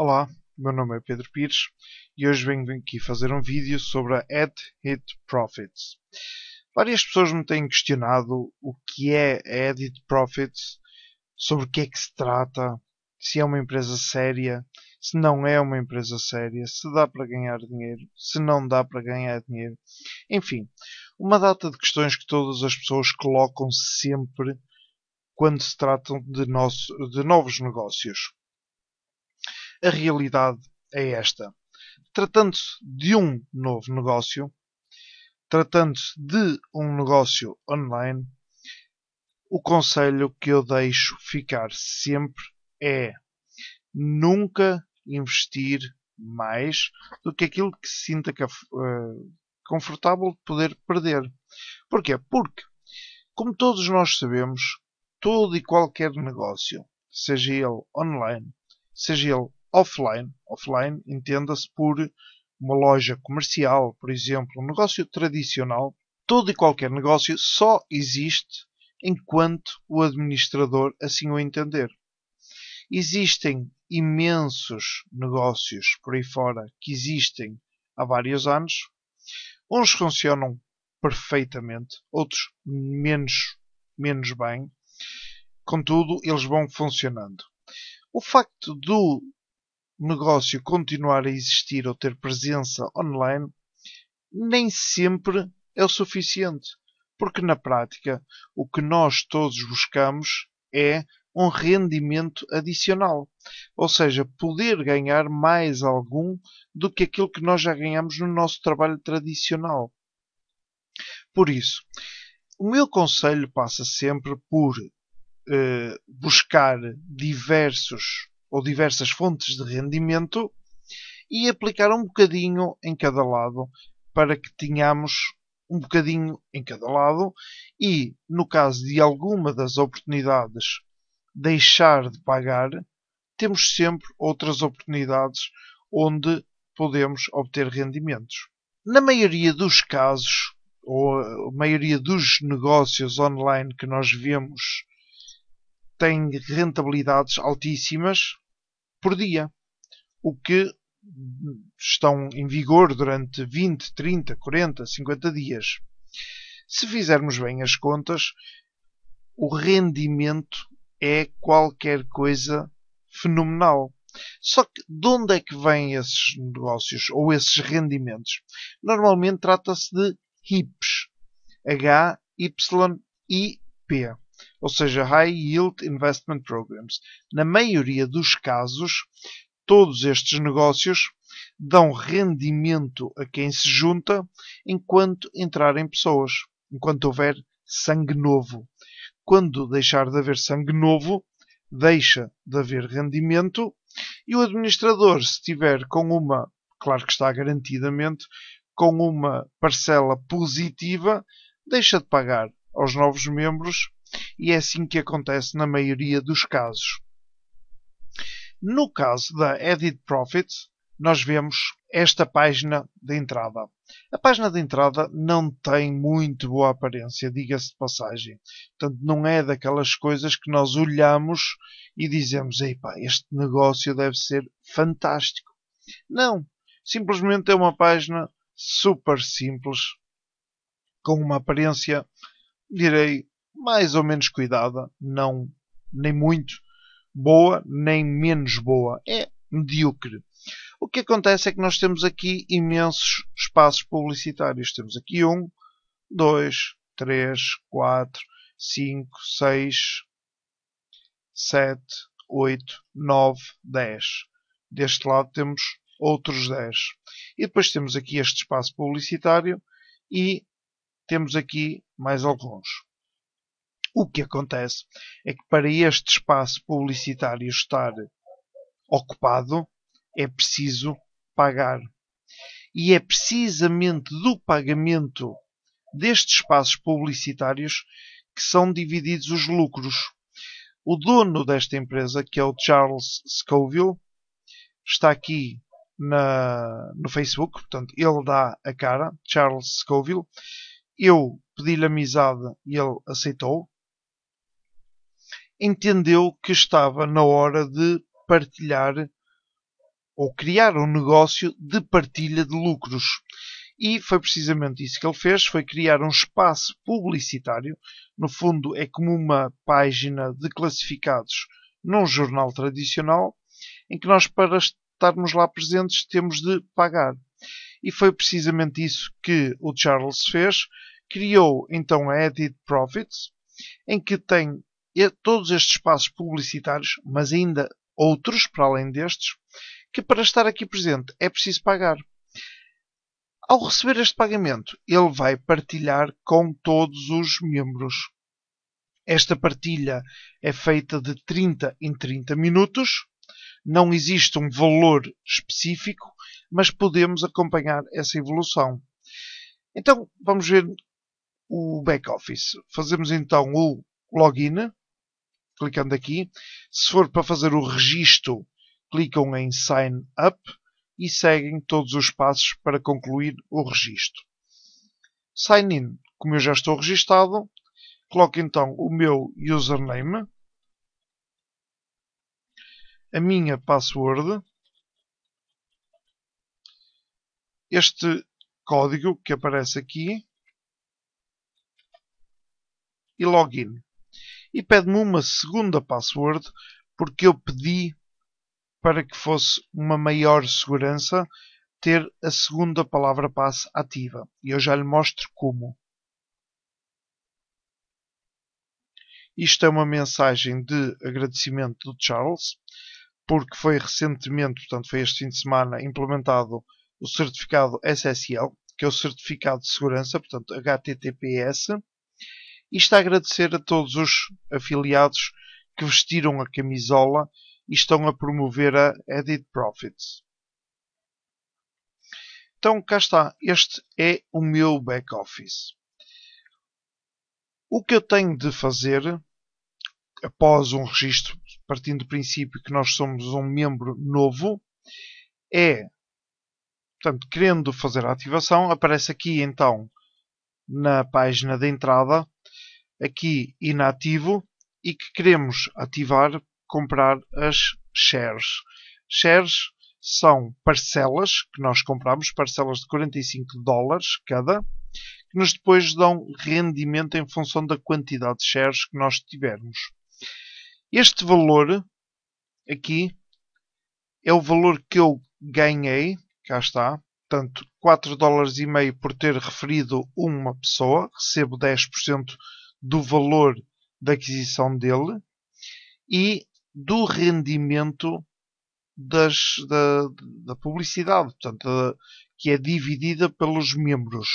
Olá, meu nome é Pedro Pires e hoje venho aqui fazer um vídeo sobre a Ad Hit Profits. Várias pessoas me têm questionado o que é a Ad Hit Profits, sobre o que é que se trata, se é uma empresa séria, se não é uma empresa séria, se dá para ganhar dinheiro, se não dá para ganhar dinheiro. Enfim, uma data de questões que todas as pessoas colocam sempre quando se tratam de, nosso, de novos negócios. A realidade é esta. Tratando-se de um novo negócio, tratando-se de um negócio online, o conselho que eu deixo ficar sempre é nunca investir mais do que aquilo que se sinta eh, confortável de poder perder. Porquê? Porque, como todos nós sabemos, todo e qualquer negócio, seja ele online, seja ele offline. Offline entenda-se por uma loja comercial, por exemplo, um negócio tradicional. Todo e qualquer negócio só existe enquanto o administrador assim o entender. Existem imensos negócios por aí fora que existem há vários anos. Uns funcionam perfeitamente, outros menos, menos bem. Contudo, eles vão funcionando. O facto do negócio continuar a existir ou ter presença online, nem sempre é o suficiente. Porque na prática, o que nós todos buscamos é um rendimento adicional. Ou seja, poder ganhar mais algum do que aquilo que nós já ganhamos no nosso trabalho tradicional. Por isso, o meu conselho passa sempre por eh, buscar diversos ou diversas fontes de rendimento e aplicar um bocadinho em cada lado para que tenhamos um bocadinho em cada lado e, no caso de alguma das oportunidades deixar de pagar, temos sempre outras oportunidades onde podemos obter rendimentos. Na maioria dos casos, ou a maioria dos negócios online que nós vemos tem rentabilidades altíssimas por dia, o que estão em vigor durante 20, 30, 40, 50 dias. Se fizermos bem as contas, o rendimento é qualquer coisa fenomenal. Só que de onde é que vêm esses negócios ou esses rendimentos? Normalmente trata-se de HIPs. H, Y, I, P ou seja, High Yield Investment Programs. Na maioria dos casos, todos estes negócios dão rendimento a quem se junta enquanto entrarem pessoas, enquanto houver sangue novo. Quando deixar de haver sangue novo, deixa de haver rendimento e o administrador, se tiver com uma, claro que está garantidamente, com uma parcela positiva, deixa de pagar aos novos membros e é assim que acontece na maioria dos casos. No caso da Edit Profits, nós vemos esta página de entrada. A página de entrada não tem muito boa aparência, diga-se de passagem. Portanto, não é daquelas coisas que nós olhamos e dizemos: Epá, este negócio deve ser fantástico. Não. Simplesmente é uma página super simples, com uma aparência, direi, mais ou menos cuidada, não nem muito boa, nem menos boa, é medíocre. O que acontece é que nós temos aqui imensos espaços publicitários. Temos aqui um, dois, três, quatro, cinco, seis, sete, oito, nove, dez. Deste lado temos outros dez. E depois temos aqui este espaço publicitário e temos aqui mais alguns. O que acontece é que para este espaço publicitário estar ocupado é preciso pagar. E é precisamente do pagamento destes espaços publicitários que são divididos os lucros. O dono desta empresa, que é o Charles Scoville, está aqui na, no Facebook, portanto, ele dá a cara, Charles Scoville. Eu pedi-lhe amizade e ele aceitou, entendeu que estava na hora de partilhar ou criar um negócio de partilha de lucros. E foi precisamente isso que ele fez, foi criar um espaço publicitário, no fundo é como uma página de classificados num jornal tradicional, em que nós para estarmos lá presentes temos de pagar. E foi precisamente isso que o Charles fez, criou então a Edit Profits, em que tem todos estes espaços publicitários, mas ainda outros para além destes, que para estar aqui presente é preciso pagar. Ao receber este pagamento, ele vai partilhar com todos os membros. Esta partilha é feita de 30 em 30 minutos. Não existe um valor específico, mas podemos acompanhar essa evolução. Então, vamos ver o back-office. Fazemos então o login clicando aqui. Se for para fazer o registro, clicam em Sign Up e seguem todos os passos para concluir o registro. Sign In, como eu já estou registado, coloco então o meu username, a minha password, este código que aparece aqui e login e pede-me uma segunda password porque eu pedi para que fosse uma maior segurança ter a segunda palavra passe ativa. E eu já lhe mostro como. Isto é uma mensagem de agradecimento do Charles, porque foi recentemente, portanto foi este fim de semana, implementado o certificado SSL, que é o certificado de segurança, portanto HTTPS, isto a agradecer a todos os afiliados que vestiram a camisola e estão a promover a Edit Profits. Então cá está, este é o meu back office. O que eu tenho de fazer após um registro, partindo do princípio que nós somos um membro novo, é, portanto, querendo fazer a ativação, aparece aqui então na página de entrada aqui inativo e que queremos ativar, comprar as shares. Shares são parcelas que nós compramos, parcelas de 45 dólares cada, que nos depois dão rendimento em função da quantidade de shares que nós tivermos. Este valor aqui é o valor que eu ganhei, cá está, portanto 4 dólares e meio por ter referido uma pessoa, recebo 10% do valor da aquisição dele e do rendimento das, da, da publicidade, portanto, da, que é dividida pelos membros.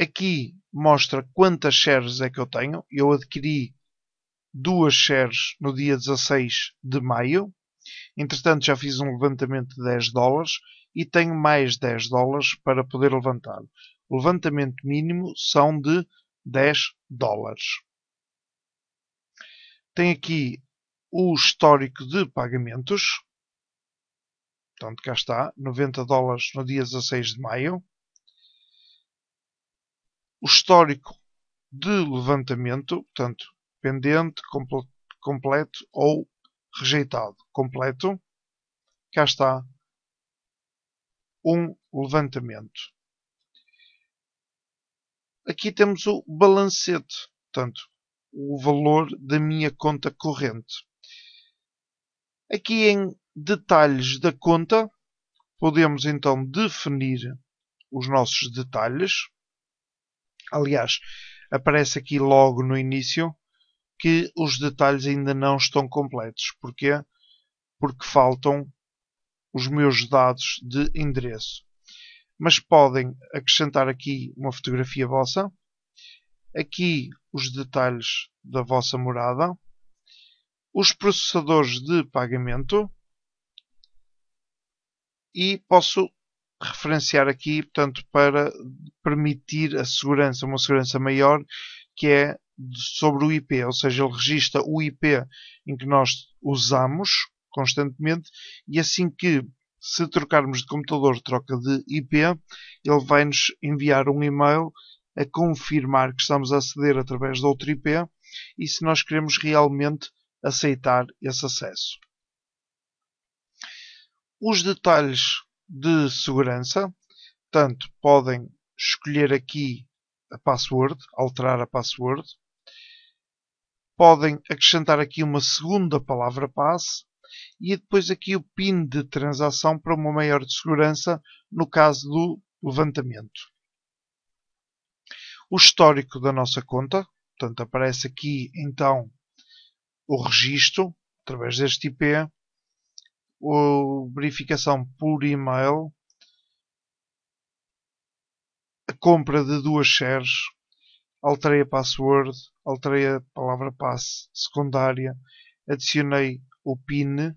Aqui mostra quantas shares é que eu tenho. Eu adquiri duas shares no dia 16 de maio. Entretanto, já fiz um levantamento de 10 dólares e tenho mais 10 dólares para poder levantar levantamento mínimo são de 10 dólares. Tem aqui o histórico de pagamentos. Portanto, cá está, 90 dólares no dia 16 de maio. O histórico de levantamento, portanto, pendente, completo ou rejeitado. Completo, cá está um levantamento aqui temos o balancete, portanto, o valor da minha conta corrente. Aqui em detalhes da conta, podemos então definir os nossos detalhes. Aliás, aparece aqui logo no início que os detalhes ainda não estão completos. Porquê? Porque faltam os meus dados de endereço mas podem acrescentar aqui uma fotografia vossa, aqui os detalhes da vossa morada, os processadores de pagamento e posso referenciar aqui, portanto, para permitir a segurança, uma segurança maior, que é sobre o IP, ou seja, ele registra o IP em que nós usamos constantemente e assim que se trocarmos de computador, troca de IP, ele vai-nos enviar um e-mail a confirmar que estamos a aceder através de outro IP e se nós queremos realmente aceitar esse acesso. Os detalhes de segurança, tanto podem escolher aqui a password, alterar a password, podem acrescentar aqui uma segunda palavra passe e depois aqui o PIN de transação para uma maior segurança no caso do levantamento. O histórico da nossa conta, portanto aparece aqui então o registro através deste IP, a verificação por e-mail, a compra de duas shares, alterei a password, alterei a palavra passe secundária, adicionei o PIN,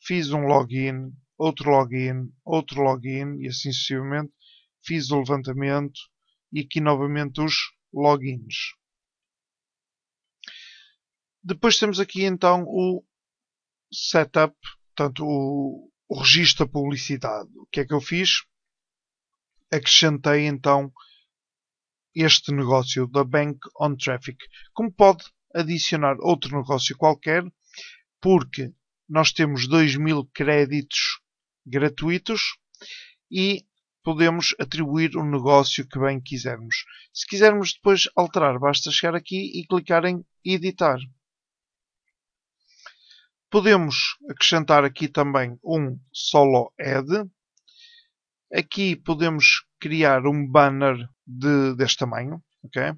fiz um login, outro login, outro login e assim sucessivamente, fiz o levantamento e aqui novamente os logins. Depois temos aqui então o setup, portanto o, o registro da publicidade. O que é que eu fiz? Acrescentei então este negócio da Bank on Traffic. Como pode adicionar outro negócio qualquer, porque nós temos 2 mil créditos gratuitos e podemos atribuir o um negócio que bem quisermos. Se quisermos depois alterar, basta chegar aqui e clicar em editar. Podemos acrescentar aqui também um solo ad. Aqui podemos criar um banner de, deste tamanho. Okay?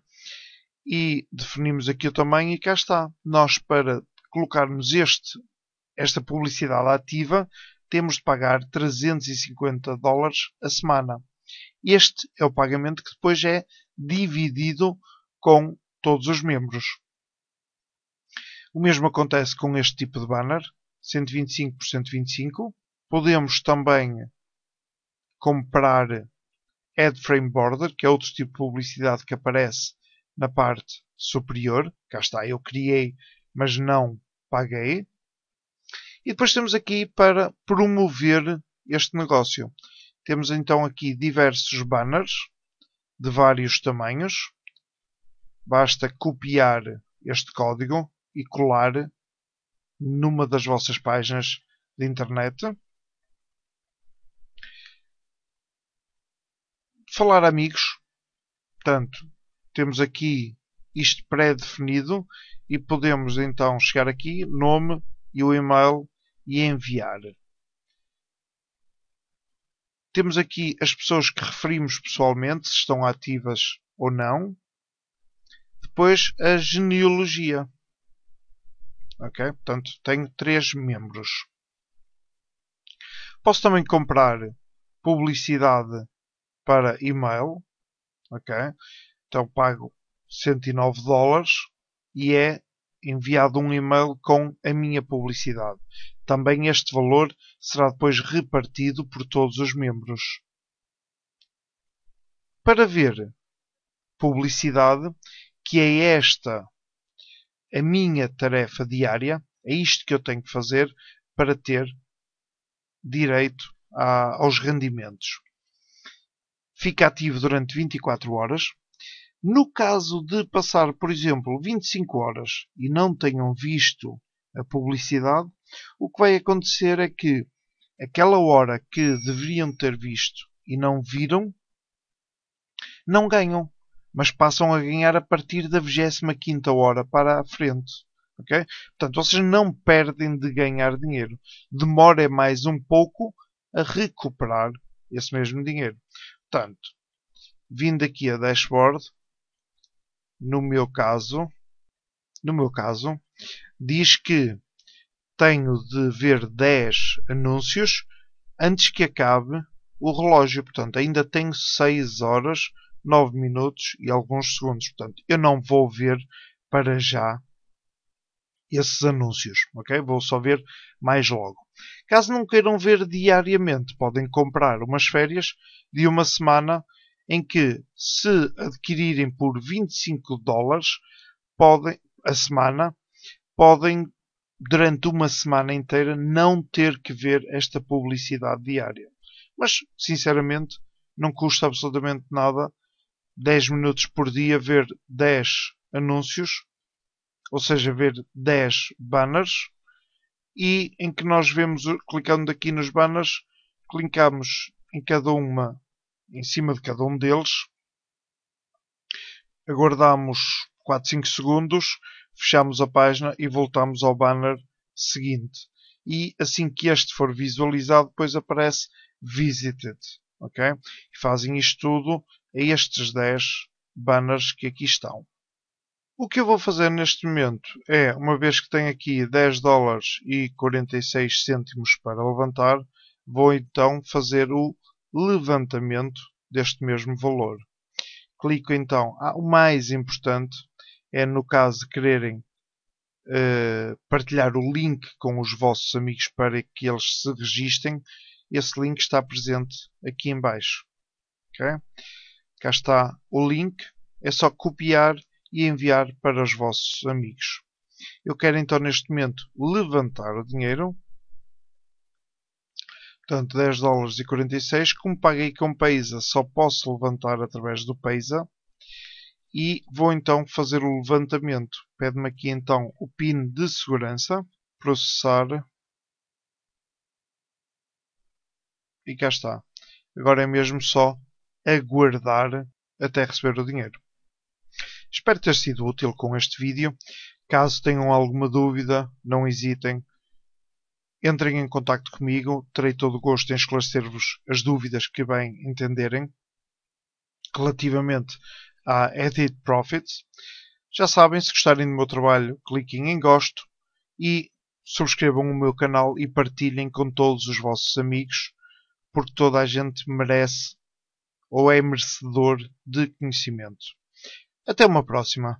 E definimos aqui o tamanho e cá está. Nós para colocarmos este, esta publicidade ativa, temos de pagar 350 dólares a semana. Este é o pagamento que depois é dividido com todos os membros. O mesmo acontece com este tipo de banner, 125 por 125. Podemos também comprar Ad Frame Border, que é outro tipo de publicidade que aparece na parte superior. Cá está, eu criei, mas não paguei. E depois temos aqui para promover este negócio. Temos então aqui diversos banners de vários tamanhos. Basta copiar este código e colar numa das vossas páginas de internet. Falar amigos. Portanto, temos aqui isto pré-definido e podemos então chegar aqui, nome e o e-mail e enviar. Temos aqui as pessoas que referimos pessoalmente, se estão ativas ou não. Depois a genealogia. Ok? Portanto, tenho três membros. Posso também comprar publicidade para e-mail. Ok? Então pago 109 dólares e é enviado um e-mail com a minha publicidade. Também este valor será depois repartido por todos os membros. Para ver publicidade, que é esta a minha tarefa diária, é isto que eu tenho que fazer para ter direito a, aos rendimentos. Fica ativo durante 24 horas no caso de passar, por exemplo, 25 horas e não tenham visto a publicidade, o que vai acontecer é que aquela hora que deveriam ter visto e não viram, não ganham, mas passam a ganhar a partir da 25 hora para a frente. Okay? Portanto, vocês não perdem de ganhar dinheiro. Demora é mais um pouco a recuperar esse mesmo dinheiro. Portanto, vindo aqui a dashboard, no meu caso, no meu caso, diz que tenho de ver 10 anúncios antes que acabe o relógio. Portanto, ainda tenho 6 horas, 9 minutos e alguns segundos. Portanto, eu não vou ver para já esses anúncios, ok? Vou só ver mais logo. Caso não queiram ver diariamente, podem comprar umas férias de uma semana em que, se adquirirem por 25 dólares podem, a semana, podem durante uma semana inteira não ter que ver esta publicidade diária. Mas, sinceramente, não custa absolutamente nada 10 minutos por dia ver 10 anúncios, ou seja, ver 10 banners, e em que nós vemos, clicando aqui nos banners, clicamos em cada uma em cima de cada um deles. Aguardamos 4, 5 segundos, fechamos a página e voltamos ao banner seguinte. E assim que este for visualizado, depois aparece Visited. Okay? fazem isto tudo a estes 10 banners que aqui estão. O que eu vou fazer neste momento é, uma vez que tenho aqui 10 dólares e 46 cêntimos para levantar, vou então fazer o levantamento deste mesmo valor. Clico então, ah, o mais importante é no caso de quererem uh, partilhar o link com os vossos amigos para que eles se registrem, esse link está presente aqui em baixo. Okay? Cá está o link, é só copiar e enviar para os vossos amigos. Eu quero então neste momento levantar o dinheiro, portanto 10 dólares e 46, como paguei com Paisa, só posso levantar através do Paisa e vou então fazer o levantamento. Pede-me aqui então o PIN de segurança, processar e cá está. Agora é mesmo só aguardar até receber o dinheiro. Espero ter sido útil com este vídeo. Caso tenham alguma dúvida, não hesitem Entrem em contato comigo, terei todo o gosto em esclarecer-vos as dúvidas que bem entenderem relativamente a Edit Profits. Já sabem, se gostarem do meu trabalho, cliquem em gosto e subscrevam o meu canal e partilhem com todos os vossos amigos, porque toda a gente merece ou é merecedor de conhecimento. Até uma próxima!